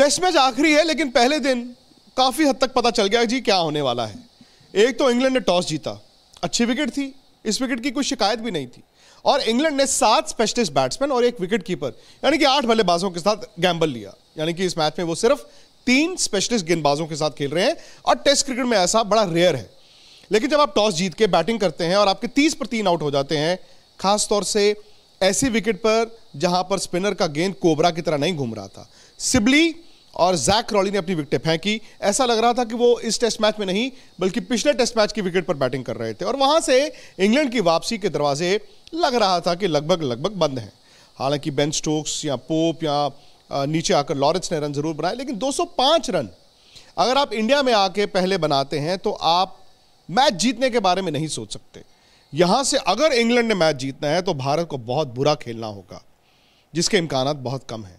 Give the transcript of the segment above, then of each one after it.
test match आखिरी है लेकिन पहले दिन काफ़ी हद तक पता चल गया जी क्या होने वाला है एक तो इंग्लैंड ने टॉस जीता अच्छी विकेट थी इस विकेट की कोई शिकायत भी नहीं थी और इंग्लैंड ने सात स्पेशलिस्ट बैट्समैन और एक विकेट कीपर यानी कि आठ बल्लेबाजों के साथ गैम्बल लिया यानी कि इस मैच में वो सिर्फ तीन स्पेशलिस्ट गेंदबाजों के साथ खेल रहे हैं और टेस्ट क्रिकेट में ऐसा बड़ा रेयर है लेकिन जब आप टॉस जीत के बैटिंग करते हैं और आपके तीस पर तीन आउट हो जाते हैं खासतौर से ऐसी विकेट पर जहां पर स्पिनर का गेंद कोबरा की तरह नहीं घूम रहा था सिबली और जैक रॉली ने अपनी विकेटें फेंकी ऐसा लग रहा था कि वो इस टेस्ट मैच में नहीं बल्कि पिछले टेस्ट मैच की विकेट पर बैटिंग कर रहे थे और वहां से इंग्लैंड की वापसी के दरवाजे लग रहा था कि लगभग लगभग बंद हैं हालांकि बेन स्टोक्स या पोप या नीचे आकर लॉरेंस ने रन जरूर बनाए लेकिन दो रन अगर आप इंडिया में आके पहले बनाते हैं तो आप मैच जीतने के बारे में नहीं सोच सकते यहां से अगर इंग्लैंड ने मैच जीतना है तो भारत को बहुत बुरा खेलना होगा जिसके इम्कान बहुत कम हैं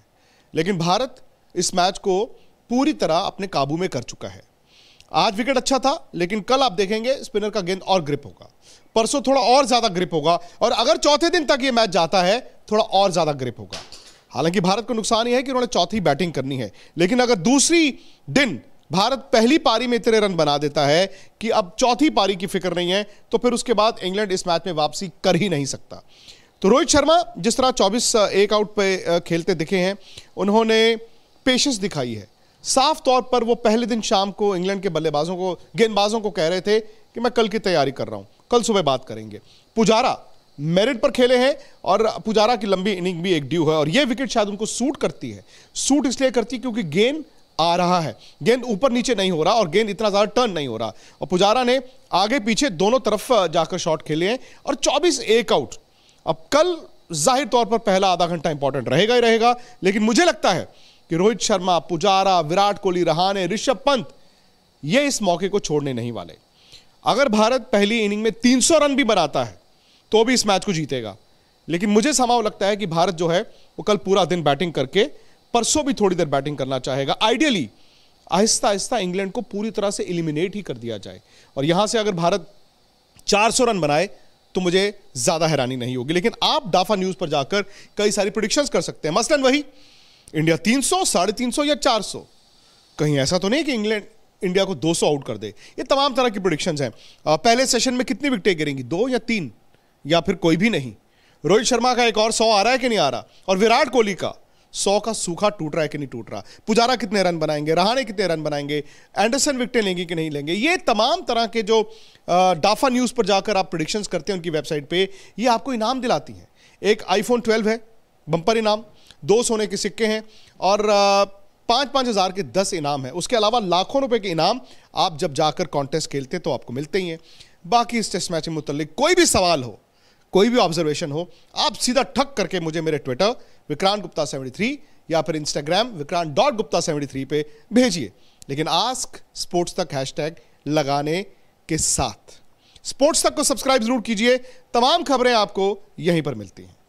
लेकिन भारत इस मैच को पूरी तरह अपने काबू में कर चुका है आज विकेट अच्छा था लेकिन कल आप देखेंगे स्पिनर का गेंद और ग्रिप होगा परसों थोड़ा और ज्यादा ग्रिप होगा और अगर चौथे दिन तक ये मैच जाता है थोड़ा और ज्यादा ग्रिप होगा हालांकि भारत को नुकसान यह है कि उन्होंने चौथी बैटिंग करनी है लेकिन अगर दूसरी दिन भारत पहली पारी में इतने रन बना देता है कि अब चौथी पारी की फिक्र नहीं है तो फिर उसके बाद इंग्लैंड इस मैच में वापसी कर ही नहीं सकता तो रोहित शर्मा जिस तरह 24 एक आउट पे खेलते दिखे हैं उन्होंने पेशेंस दिखाई है साफ तौर पर वो पहले दिन शाम को इंग्लैंड के बल्लेबाजों को गेंदबाजों को कह रहे थे कि मैं कल की तैयारी कर रहा हूं कल सुबह बात करेंगे पुजारा मेरिट पर खेले हैं और पुजारा की लंबी इनिंग भी एक ड्यू है और ये विकेट शायद उनको सूट करती है सूट इसलिए करती है क्योंकि गेंद आ रहा है गेंद ऊपर नीचे नहीं हो रहा और गेंद इतना ज्यादा टर्न नहीं हो रहा और पुजारा ने आगे पीछे दोनों तरफ जाकर शॉट खेले हैं और चौबीस एक आउट अब कल जाहिर तौर पर पहला आधा घंटा इंपॉर्टेंट रहेगा ही रहेगा लेकिन मुझे लगता है कि रोहित शर्मा पुजारा विराट कोहली रहाने ऋषभ पंत ये इस मौके को छोड़ने नहीं वाले अगर भारत पहली इनिंग में 300 रन भी बनाता है तो भी इस मैच को जीतेगा लेकिन मुझे समाव लगता है कि भारत जो है वो कल पूरा दिन बैटिंग करके परसों भी थोड़ी देर बैटिंग करना चाहेगा आइडियली आहिस्ता आहिस्ता इंग्लैंड को पूरी तरह से इलिमिनेट ही कर दिया जाए और यहां से अगर भारत 400 रन बनाए तो मुझे ज्यादा हैरानी नहीं होगी लेकिन आप डाफा न्यूज पर जाकर कई सारी प्रोडिक्शन कर सकते हैं मसलन वही इंडिया 300 साढ़े तीन या 400 कहीं ऐसा तो नहीं कि इंग्लैंड इंडिया को 200 आउट कर दे ये तमाम तरह की प्रोडिक्शंस हैं पहले सेशन में कितनी विकटें गिरेंगी दो या तीन या फिर कोई भी नहीं रोहित शर्मा का एक और सौ आ रहा है कि नहीं आ रहा और विराट कोहली का सौ का सूखा टूट रहा है कि नहीं टूट रहा पुजारा कितने रन बनाएंगे रहाने कितने रन बनाएंगे एंडरसन विकटें लेंगे कि नहीं लेंगे ये तमाम तरह के जो डाफा न्यूज़ पर जाकर आप प्रोडिक्शंस करते हैं उनकी वेबसाइट पे ये आपको इनाम दिलाती हैं एक आईफोन 12 है बम्पर इनाम दो सोने के सिक्के हैं और पाँच पाँच हज़ार के दस इनाम हैं उसके अलावा लाखों रुपए के इनाम आप जब जाकर कॉन्टेस्ट खेलते हैं तो आपको मिलते ही हैं बाकी इस टेस्ट मैच में मुतलिक कोई भी सवाल हो कोई भी ऑब्जर्वेशन हो आप सीधा ठक करके मुझे मेरे Twitter Vikrant Gupta seventy three या फिर Instagram Vikrant dot Gupta seventy three पर भेजिए लेकिन आस्क स्पोर्ट्स तक हैश लगाने के साथ स्पोर्ट्स तक को सब्सक्राइब जरूर कीजिए तमाम खबरें आपको यहीं पर मिलती हैं